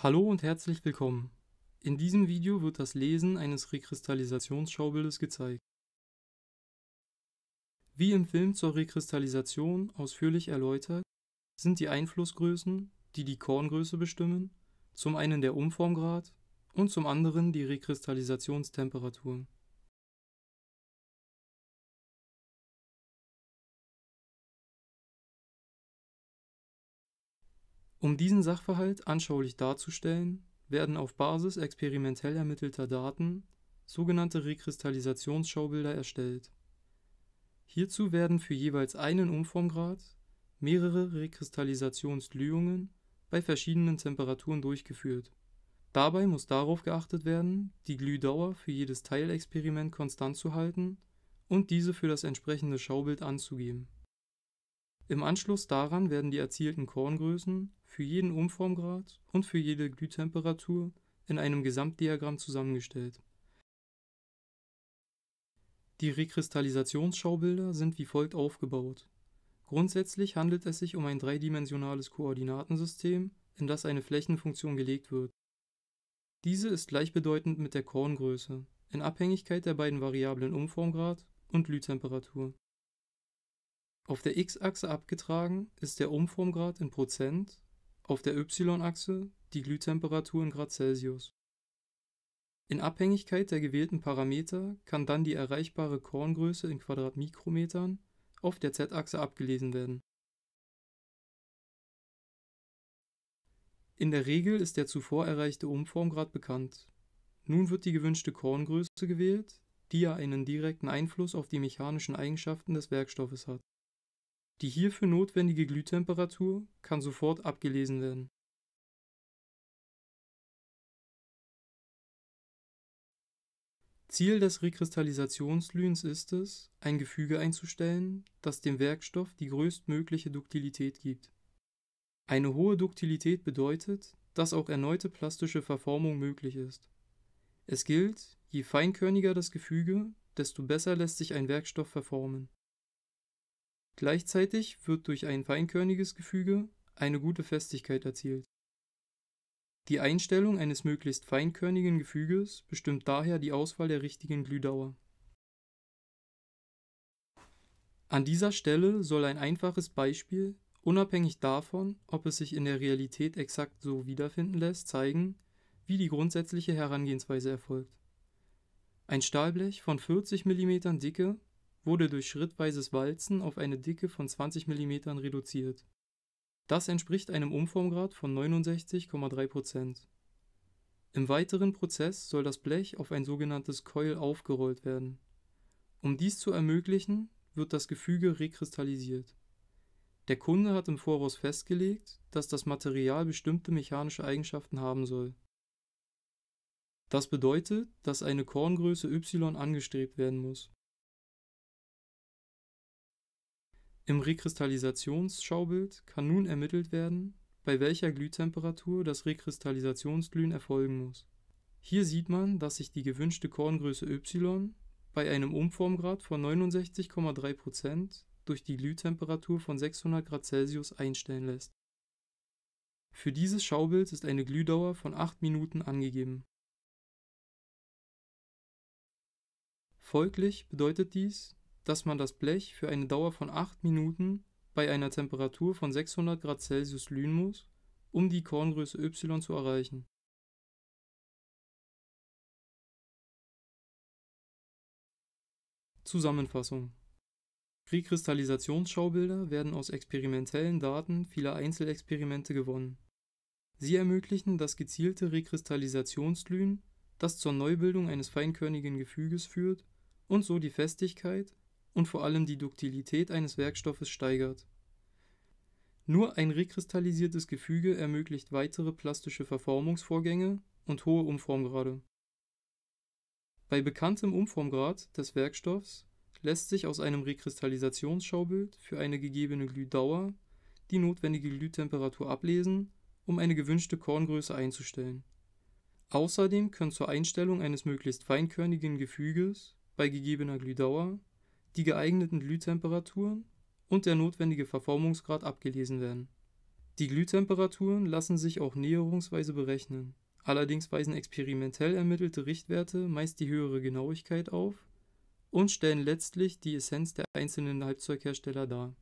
Hallo und herzlich willkommen. In diesem Video wird das Lesen eines Rekristallisationsschaubildes gezeigt. Wie im Film zur Rekristallisation ausführlich erläutert, sind die Einflussgrößen, die die Korngröße bestimmen, zum einen der Umformgrad und zum anderen die Rekristallisationstemperaturen. Um diesen Sachverhalt anschaulich darzustellen, werden auf Basis experimentell ermittelter Daten sogenannte Rekristallisationsschaubilder erstellt. Hierzu werden für jeweils einen Umformgrad mehrere Rekristallisationsglühungen bei verschiedenen Temperaturen durchgeführt. Dabei muss darauf geachtet werden, die Glühdauer für jedes Teilexperiment konstant zu halten und diese für das entsprechende Schaubild anzugeben. Im Anschluss daran werden die erzielten Korngrößen für jeden Umformgrad und für jede Glühtemperatur in einem Gesamtdiagramm zusammengestellt. Die Rekristallisationsschaubilder sind wie folgt aufgebaut. Grundsätzlich handelt es sich um ein dreidimensionales Koordinatensystem, in das eine Flächenfunktion gelegt wird. Diese ist gleichbedeutend mit der Korngröße, in Abhängigkeit der beiden Variablen Umformgrad und Glühtemperatur. Auf der x-Achse abgetragen ist der Umformgrad in Prozent auf der y-Achse die Glühtemperatur in Grad Celsius. In Abhängigkeit der gewählten Parameter kann dann die erreichbare Korngröße in Quadratmikrometern auf der z-Achse abgelesen werden. In der Regel ist der zuvor erreichte Umformgrad bekannt. Nun wird die gewünschte Korngröße gewählt, die ja einen direkten Einfluss auf die mechanischen Eigenschaften des Werkstoffes hat die hierfür notwendige Glühtemperatur kann sofort abgelesen werden Ziel des Rekristallisationsglühens ist es, ein Gefüge einzustellen, das dem Werkstoff die größtmögliche Duktilität gibt. Eine hohe Duktilität bedeutet, dass auch erneute plastische Verformung möglich ist. Es gilt, je feinkörniger das Gefüge, desto besser lässt sich ein Werkstoff verformen Gleichzeitig wird durch ein feinkörniges Gefüge eine gute Festigkeit erzielt. Die Einstellung eines möglichst feinkörnigen Gefüges bestimmt daher die Auswahl der richtigen Glühdauer. An dieser Stelle soll ein einfaches Beispiel, unabhängig davon, ob es sich in der Realität exakt so wiederfinden lässt, zeigen, wie die grundsätzliche Herangehensweise erfolgt. Ein Stahlblech von 40 mm Dicke wurde durch schrittweises Walzen auf eine Dicke von 20 mm reduziert. Das entspricht einem Umformgrad von 69,3%. Im weiteren Prozess soll das Blech auf ein sogenanntes Keul aufgerollt werden. Um dies zu ermöglichen, wird das Gefüge rekristallisiert. Der Kunde hat im Voraus festgelegt, dass das Material bestimmte mechanische Eigenschaften haben soll. Das bedeutet, dass eine Korngröße y angestrebt werden muss. Im Rekristallisationsschaubild kann nun ermittelt werden, bei welcher Glühtemperatur das Rekristallisationsglühen erfolgen muss. Hier sieht man, dass sich die gewünschte Korngröße y bei einem Umformgrad von 69,3% durch die Glühtemperatur von 600 Grad Celsius einstellen lässt. Für dieses Schaubild ist eine Glühdauer von 8 Minuten angegeben. Folglich bedeutet dies, dass man das Blech für eine Dauer von 8 Minuten bei einer Temperatur von 600 Grad Celsius lühen muss, um die Korngröße Y zu erreichen. Zusammenfassung Rekristallisationsschaubilder werden aus experimentellen Daten vieler Einzelexperimente gewonnen. Sie ermöglichen das gezielte Rekristallisationslühen, das zur Neubildung eines feinkörnigen Gefüges führt und so die Festigkeit und vor allem die Duktilität eines Werkstoffes steigert. Nur ein rekristallisiertes Gefüge ermöglicht weitere plastische Verformungsvorgänge und hohe Umformgrade. Bei bekanntem Umformgrad des Werkstoffs lässt sich aus einem Rekristallisationsschaubild für eine gegebene Glühdauer die notwendige Glühtemperatur ablesen, um eine gewünschte Korngröße einzustellen. Außerdem können zur Einstellung eines möglichst feinkörnigen Gefüges bei gegebener Glühdauer die geeigneten Glühtemperaturen und der notwendige Verformungsgrad abgelesen werden. Die Glühtemperaturen lassen sich auch näherungsweise berechnen. Allerdings weisen experimentell ermittelte Richtwerte meist die höhere Genauigkeit auf und stellen letztlich die Essenz der einzelnen Halbzeughersteller dar